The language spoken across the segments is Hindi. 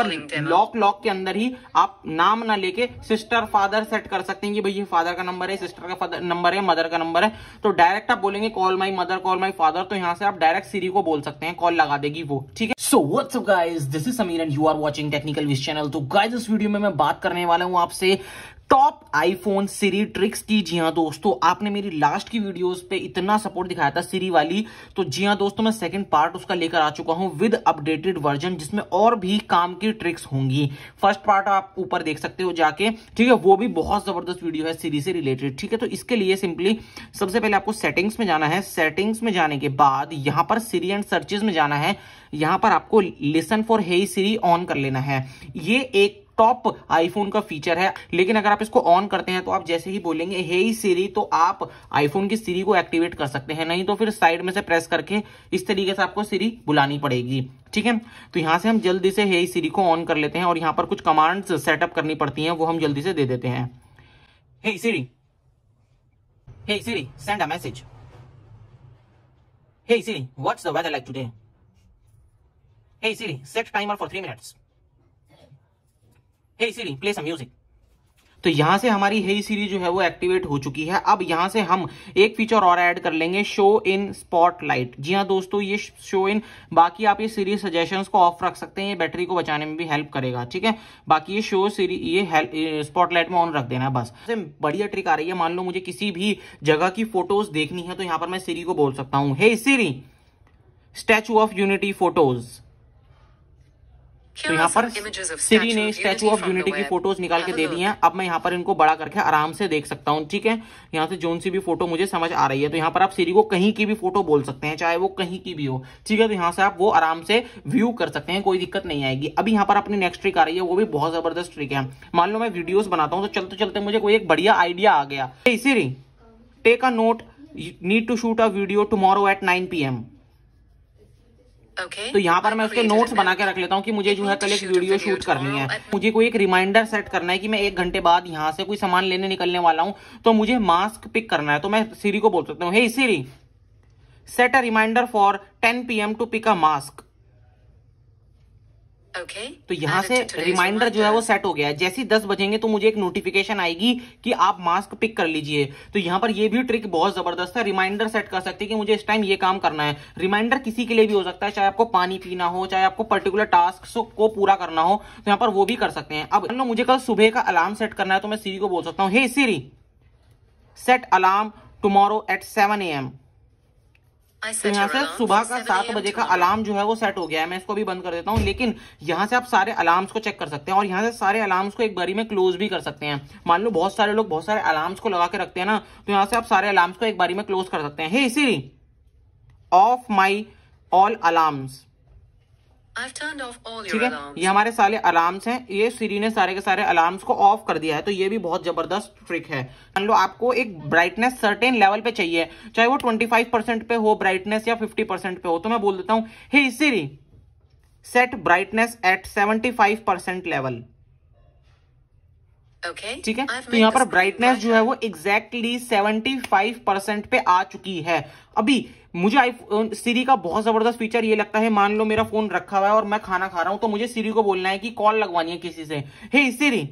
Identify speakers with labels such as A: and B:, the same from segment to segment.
A: पर लॉक लॉक के अंदर ही आप नाम ना लेके सिस्टर फादर सेट कर सकते हैं कि भाई ये फादर का नंबर है सिस्टर का नंबर है मदर का नंबर है तो डायरेक्ट आप बोलेंगे call my mother call my father तो यहाँ से आप डायरेक्ट सीरी को बोल सकते हैं कॉल लगा देगी वो ठीक है so what's guys this is Sameer and you are watching Technical Wish channel तो गाइज इस वीडियो में मैं बात करने वाला हूँ आपसे टॉप आईफोन सीरी ट्रिक्स की जी हाँ दोस्तों आपने मेरी लास्ट की वीडियोस पे इतना सपोर्ट दिखाया था सीरी वाली तो जी हाँ दोस्तों मैं सेकंड पार्ट उसका लेकर आ चुका हूँ विद अपडेटेड वर्जन जिसमें और भी काम की ट्रिक्स होंगी फर्स्ट पार्ट आप ऊपर देख सकते हो जाके ठीक है वो भी बहुत जबरदस्त वीडियो है सीरी से रिलेटेड ठीक है तो इसके लिए सिंपली सबसे पहले आपको सेटिंग्स में जाना है सेटिंग्स में जाने के बाद यहाँ पर सीरी एंड सर्चेज में जाना है यहाँ पर आपको listen for hey Siri on कर लेना है ये एक टॉप आईफोन का फीचर है लेकिन अगर आप इसको ऑन करते हैं तो आप जैसे ही बोलेंगे हे hey सीरी तो आप आईफोन की सीरी को एक्टिवेट कर सकते हैं नहीं तो फिर साइड में से प्रेस करके इस तरीके से आपको सीरी बुलानी पड़ेगी ठीक है तो यहां से हम जल्दी से हे hey सीरी को ऑन कर लेते हैं और यहां पर कुछ कमांड सेटअप करनी पड़ती है वो हम जल्दी से दे देते हैं hey Siri hey Siri send a message Hey Siri, what's the weather like today? Hey Siri, set timer for 3 minutes. Hey Siri play some music तो यहां से हमारी हे सीरीज जो है वो एक्टिवेट हो चुकी है अब यहां से हम एक फीचर और ऐड कर लेंगे शो इन स्पॉटलाइट जी हाँ दोस्तों ये शो इन बाकी आप ये सीरी सजेशंस को ऑफ रख सकते हैं ये बैटरी को बचाने में भी हेल्प करेगा ठीक है बाकी ये शो सीरी ये स्पॉटलाइट में ऑन रख देना है बस बढ़िया ट्रिक आ रही है मान लो मुझे किसी भी जगह की फोटोज देखनी है तो यहां पर मैं सीरी को बोल सकता हूँ hey Siri Statue of Unity photos तो, तो यहाँ पर सिरी ने स्टेचू ऑफ यूनिटी की फोटोज निकाल के दे दी हैं अब मैं यहाँ पर इनको बड़ा करके आराम से देख सकता हूँ ठीक है यहाँ से जोन सी भी फोटो मुझे समझ आ रही है तो यहाँ पर आप सिरी को कहीं की भी फोटो बोल सकते हैं चाहे वो कहीं की भी हो ठीक है तो यहाँ से आप वो आराम से व्यू कर सकते हैं कोई दिक्कत नहीं आएगी अभी यहाँ पर अपनी नेक्स्ट ट्रिक आ रही है वो भी बहुत जबरदस्त ट्रिक है मान लो मैं वीडियोज बनाता हूँ तो चलते चलते मुझे कोई एक बढ़िया आइडिया आ गया Siri take a note need to shoot a video tomorrow at nine P M तो यहाँ पर मैं उसके नोट्स बना के रख लेता हूँ कि मुझे जो है कल एक वीडियो शूट करनी है मुझे कोई एक रिमाइंडर सेट करना है कि मैं एक घंटे बाद यहाँ से कोई सामान लेने निकलने वाला हूँ तो मुझे मास्क पिक करना है तो मैं सीरी को बोल सकता हूँ hey Siri set a reminder for ten P M to pick a mask okay, तो यहाँ से रिमाइंडर जो है वो सेट हो गया है जैसे दस बजेंगे तो मुझे एक नोटिफिकेशन आएगी कि आप मास्क पिक कर लीजिए तो यहाँ पर ये भी ट्रिक बहुत जबरदस्त है रिमाइंडर सेट कर सकते हैं कि मुझे इस टाइम ये काम करना है रिमाइंडर किसी के लिए भी हो सकता है चाहे आपको पानी पीना हो चाहे आपको पर्टिकुलर टास्क को पूरा करना हो तो यहाँ पर वो भी कर सकते हैं अब मुझे कल सुबह का अलार्म सेट करना है तो मैं सीरी को बोल सकता हूँ hey Siri set alarm tomorrow at seven A M तो यहाँ से सुबह का सात बजे का अलार्म जो है वो सेट हो गया है मैं इसको भी बंद कर देता हूँ लेकिन यहाँ से आप सारे अलार्म्स को चेक कर सकते हैं और यहाँ से सारे अलार्म्स को एक बारी में क्लोज भी कर सकते हैं मान लो बहुत सारे लोग बहुत सारे अलार्म्स को लगा के रखते हैं ना तो यहाँ से आप सारे अलार्म्स को एक बारी में क्लोज कर सकते हैं हे इसी ऑफ माई ऑल अलार्म्स
B: ठीक है
A: ये हमारे सारे अलार्म्स हैं ये सीरी ने सारे के सारे अलार्म्स को ऑफ कर दिया है तो ये भी बहुत जबरदस्त ट्रिक है मान लो आपको एक ब्राइटनेस सर्टेन लेवल पे चाहिए चाहे वो 25 परसेंट पे हो ब्राइटनेस या 50 परसेंट पे हो तो मैं बोल देता हूँ hey Siri set brightness at 75 percent level okay, ठीक है तो यहाँ पर ब्राइटनेस जो है वो एग्जैक्टली सेवेंटी फाइव परसेंट पे आ चुकी है अभी मुझे आईफोन सीरी का बहुत जबरदस्त फीचर ये लगता है मान लो मेरा फोन रखा हुआ है और मैं खाना खा रहा हूं तो मुझे सीरी को बोलना है कि कॉल लगवानी है किसी से hey hey, Siri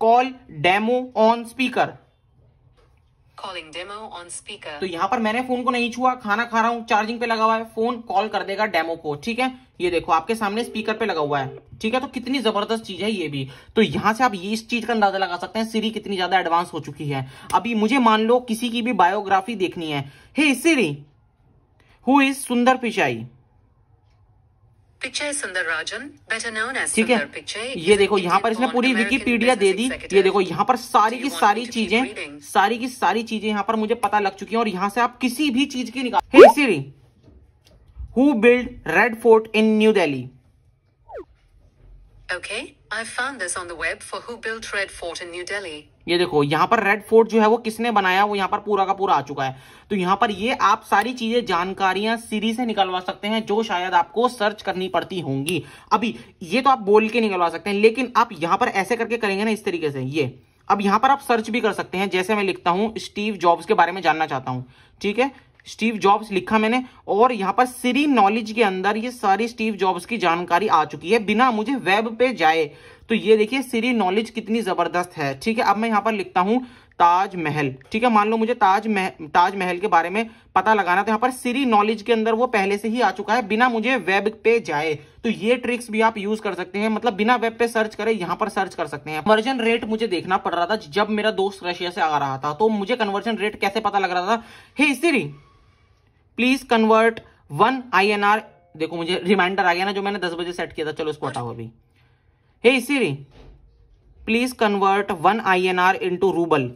A: call demo on speaker
B: calling demo on speaker तो यहाँ पर
A: मैंने फोन को नहीं छुआ खाना खा रहा हूँ चार्जिंग पे लगा हुआ है फोन कॉल कर देगा डेमो को ठीक है ये देखो आपके सामने स्पीकर पे लगा हुआ है ठीक है तो कितनी जबरदस्त चीज है ये भी तो यहां से आप ये इस चीज का अंदाजा लगा सकते हैं सीरी कितनी ज्यादा एडवांस हो चुकी है अभी मुझे मान लो किसी की भी बायोग्राफी देखनी है हे सीरी हु इज सुंदर पिचाई
B: ठीक है
A: ये देखो यहाँ पर इसने पूरी विकीपीडिया दे दी ये देखो यहाँ पर सारी की सारी चीजें सारी की सारी चीजें यहाँ पर मुझे पता लग चुकी हैं और यहाँ से आप किसी भी चीज की निकाल who build Red Fort in New Delhi
B: okay Okay, I found this on the web for who built Red Fort in New Delhi.
A: ये देखो यहाँ पर रेड फोर्ट जो है वो किसने बनाया वो यहाँ पर पूरा का पूरा आ चुका है तो यहाँ पर ये आप सारी चीजें जानकारियां सीरी से निकलवा सकते हैं जो शायद आपको सर्च करनी पड़ती होंगी अभी ये तो आप बोल के निकलवा सकते हैं लेकिन आप यहाँ पर ऐसे करके करेंगे ना इस तरीके से ये अब यहाँ पर आप सर्च भी कर सकते हैं जैसे मैं लिखता हूँ स्टीव जॉब्स के बारे में जानना चाहता हूँ ठीक है स्टीव जॉब्स लिखा मैंने और यहाँ पर सीरी नॉलेज के अंदर ये सारी स्टीव जॉब्स की जानकारी आ चुकी है बिना मुझे वेब पे जाए तो ये देखिए सीरी नॉलेज कितनी जबरदस्त है ठीक है अब मैं यहाँ पर लिखता हूँ ताजमहल ठीक है मान लो मुझे ताज मह, ताज महल के बारे में पता लगाना तो यहाँ पर सीरी नॉलेज के अंदर वो पहले से ही आ चुका है बिना मुझे वेब पे जाए तो ये ट्रिक्स भी आप यूज कर सकते हैं मतलब बिना वेब पे सर्च करें यहाँ पर सर्च कर सकते हैं कन्वर्जन रेट मुझे देखना पड़ रहा था जब मेरा दोस्त रशिया से आ रहा था तो मुझे कन्वर्जन रेट कैसे पता लग रहा था hey Siri please convert one I देखो मुझे रिमाइंडर आ गया ना जो मैंने दस बजे सेट किया था चलो इसको हटाओ अभी hey Siri please convert one I N R into rouble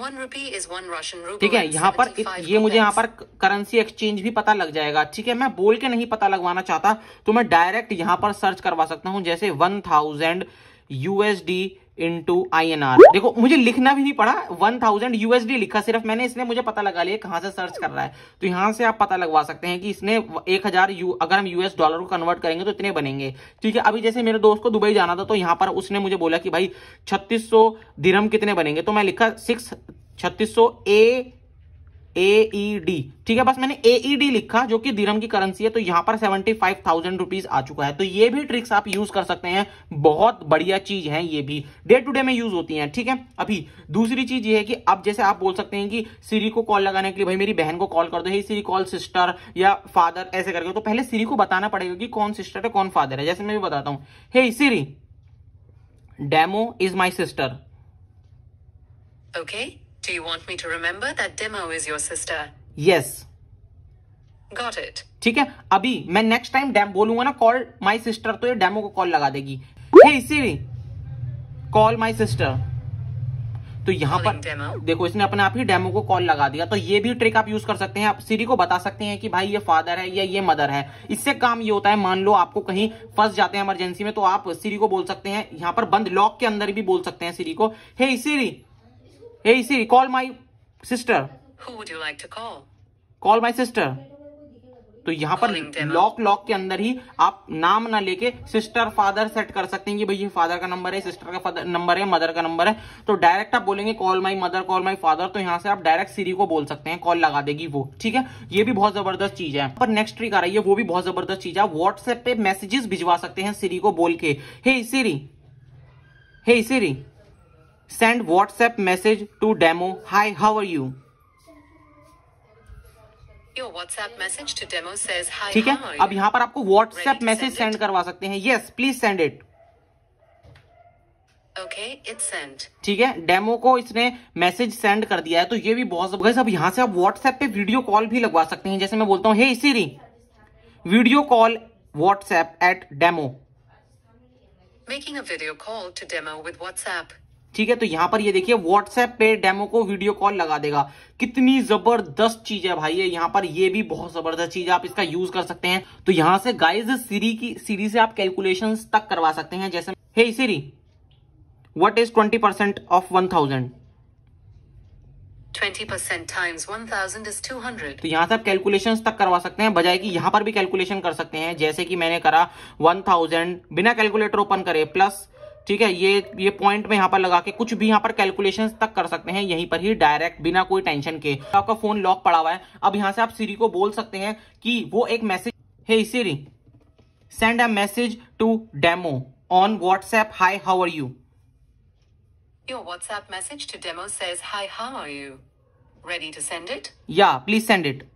B: ठीक है यहाँ पर ये मुझे यहाँ पर
A: करेंसी एक्सचेंज भी पता लग जाएगा ठीक है मैं बोल के नहीं पता लगवाना चाहता तो मैं डायरेक्ट यहाँ पर सर्च करवा सकता हूँ जैसे one thousand USD into I N R देखो मुझे लिखना भी नहीं पड़ा वन थाउजेंड यूएसडी लिखा सिर्फ मैंने इसने मुझे पता लगा लिया कहां से सर्च कर रहा है तो यहां से आप पता लगवा सकते हैं कि इसने एक हजार यू अगर हम यूएस डॉलर को कन्वर्ट करेंगे तो इतने बनेंगे ठीक है अभी जैसे मेरे दोस्त को दुबई जाना था तो यहां पर उसने मुझे बोला कि भाई छत्तीस सौ कितने बनेंगे तो मैं लिखा सिक्स छत्तीस सौ ए एईडी e ठीक है बस मैंने एईडी e लिखा जो कि दिरम की करेंसी है तो यहां पर सेवेंटी फाइव थाउजेंड रुपीज आ चुका है तो ये भी ट्रिक्स आप यूज कर सकते हैं बहुत बढ़िया चीज है ये भी डे टू डे में यूज होती है ठीक है अभी दूसरी चीज ये है कि अब जैसे आप बोल सकते हैं कि सीरी को कॉल लगाने के लिए भाई मेरी बहन को कॉल कर दो हे सीरी कॉल सिस्टर या फादर ऐसे करके तो पहले सीरी को बताना पड़ेगा कि कौन सिस्टर है कौन फादर है जैसे मैं भी बताता हूं hey Siri demo is my sister
B: okay okay. Do you want me to remember that Demo is your sister?
A: Yes. Got it. ठीक है अभी मैं नेक्स्ट टाइम डैम बोलूंगा ना कॉल माय सिस्टर तो ये डेमो को कॉल लगा देगी hey, Siri, call my sister तो यहाँ पर देखो इसने अपने आप ही डेमो को कॉल लगा दिया तो ये भी ट्रिक आप यूज कर सकते हैं आप सीरी को बता सकते हैं कि भाई ये फादर है या ये मदर है इससे काम ये होता है मान लो आपको कहीं फंस जाते हैं इमरजेंसी में तो आप सीरी को बोल सकते हैं यहाँ पर बंद लॉक के अंदर भी बोल सकते हैं सीरी को हे hey, Siri Hey Siri, call my sister.
B: Who would you like to call?
A: Call my sister. तो यहाँ पर लॉक लॉक के अंदर ही आप नाम ना लेके सिस्टर फादर सेट कर सकते हैं कि भाई ये फादर का नंबर है सिस्टर का नंबर है मदर का नंबर है तो डायरेक्ट आप बोलेंगे call my mother call my father तो यहाँ से आप डायरेक्ट सीरी को बोल सकते हैं कॉल लगा देगी वो ठीक है ये भी बहुत जबरदस्त चीज है पर नेक्स्ट ट्रिक आ रही है वो भी बहुत जबरदस्त चीज है व्हाट्सएप पे मैसेजेस भिजवा सकते हैं सीरी को बोल के हे Siri hey Siri Send WhatsApp message to demo. Hi, how are you?
B: Your WhatsApp message to demo says hi. ठीक है अब
A: यहाँ पर आपको WhatsApp मैसेज सेंड करवा सकते हैं yes please send it
B: okay it's send
A: ठीक है डेमो को इसने मैसेज सेंड कर दिया है तो ये भी बहुत अब यहाँ से आप व्हाट्सएप पे वीडियो कॉल भी लगवा सकते हैं जैसे मैं बोलता हूँ hey hey, Siri video call WhatsApp at demo
B: making a video call to demo with WhatsApp
A: ठीक है तो यहां पर ये देखिए व्हाट्सएप पे डेमो को वीडियो कॉल लगा देगा कितनी जबरदस्त चीज है भाई ये यहां पर ये भी बहुत जबरदस्त चीज है आप इसका यूज कर सकते हैं तो यहां से गाइज सीरी की सीरी से आप कैलकुलेशन तक करवा सकते हैं जैसे hey Siri what is twenty percent of one thousand
B: twenty percent one thousand is two hundred
A: तो यहाँ से आप कैलकुलेशन तक करवा सकते हैं बजाय कि यहाँ पर भी कैलकुलेशन कर सकते हैं जैसे कि मैंने करा थाउजेंड बिना कैलकुलेटर ओपन करे प्लस ठीक है ये ये पॉइंट में यहाँ पर लगा के कुछ भी यहाँ पर कैलकुलेशन तक कर सकते हैं यहीं पर ही डायरेक्ट बिना कोई टेंशन के तो आपका फोन लॉक पड़ा हुआ है अब यहाँ से आप सीरी को बोल सकते हैं कि वो एक message hey Siri send a message to demo on WhatsApp hi how are you
B: WhatsApp message to demo demo says, Hi, how are you? Ready to send it?
A: Yeah, please send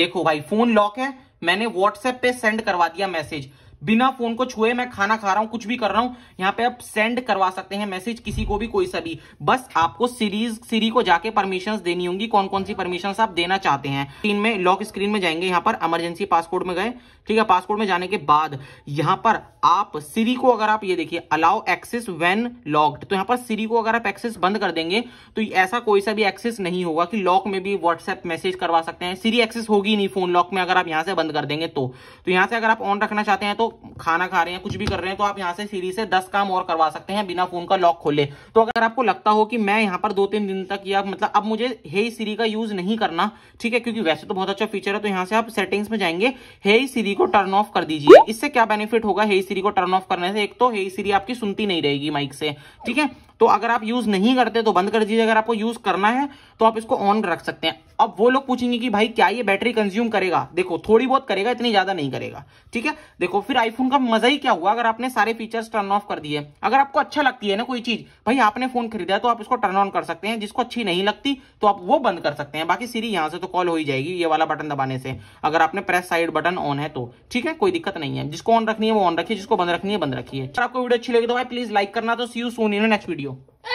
A: देखो भाई फोन लॉक है मैंने व्हाट्सएप पे सेंड करवा दिया मैसेज बिना फोन को छुए मैं खाना खा रहा हूं कुछ भी कर रहा हूं यहाँ पे आप सेंड करवा सकते हैं मैसेज किसी को भी कोई सा भी बस आपको सीरीज सीरी को जाके परमिशन देनी होंगी कौन कौन सी परमिशन आप देना चाहते हैं स्क्रीन में लॉक स्क्रीन में जाएंगे यहां पर इमरजेंसी पासपोर्ट में गए ठीक है पासपोर्ट में जाने के बाद यहां पर आप सीरी को अगर आप ये देखिए अलाउ एक्सेस वेन लॉक्ड तो यहां पर सीरी को अगर आप एक्सेस बंद कर देंगे तो ऐसा कोई सा भी एक्सेस नहीं होगा कि लॉक में भी व्हाट्सएप मैसेज करवा सकते हैं सीरी एक्सेस होगी नहीं फोन लॉक में अगर आप यहां से बंद कर देंगे तो, तो यहां से अगर आप ऑन रखना चाहते हैं तो खाना खा रहे हैं कुछ भी कर रहे हैं तो आप यहाँ से सीरी से दस काम और करवा सकते हैं बिना फोन का लॉक खोले तो अगर आपको लगता हो कि मैं यहाँ पर दो तीन दिन तक या मतलब अब मुझे हे सीरी का यूज नहीं करना ठीक है क्योंकि वैसे तो बहुत अच्छा फीचर है तो यहाँ से आप सेटिंग्स में जाएंगे हे सीरी को टर्न ऑफ कर दीजिए इससे क्या बेनिफिट होगा हे सीरी को टर्न ऑफ करने से एक तो हे सीरी आपकी सुनती नहीं रहेगी माइक से ठीक है तो अगर आप यूज नहीं करते तो बंद कर दीजिए अगर आपको यूज करना है तो आप इसको ऑन रख सकते हैं अब वो लोग पूछेंगे कि भाई क्या ये बैटरी कंज्यूम करेगा देखो थोड़ी बहुत करेगा इतनी ज्यादा नहीं करेगा ठीक है देखो फिर आईफोन का मजा ही क्या हुआ अगर आपने सारे फीचर्स टर्न ऑफ कर दिए अगर आपको अच्छा लगती है ना कोई चीज भाई आपने फोन खरीदा तो आप इसको टर्न ऑन कर सकते हैं जिसको अच्छी नहीं लगती तो आप वो बंद कर सकते हैं बाकी सीरी यहां से तो कॉल हो ही जाएगी ये वाला बटन दबाने से अगर आपने प्रेस साइड बटन ऑन है तो ठीक है कोई दिक्कत नहीं है जिसको ऑन रखनी है वो ऑन रखिए जिसको बंद रखनी है बंद रखिए आपको वीडियो अच्छी लगी तो भाई प्लीज लाइक करना तो see you soon in next video video.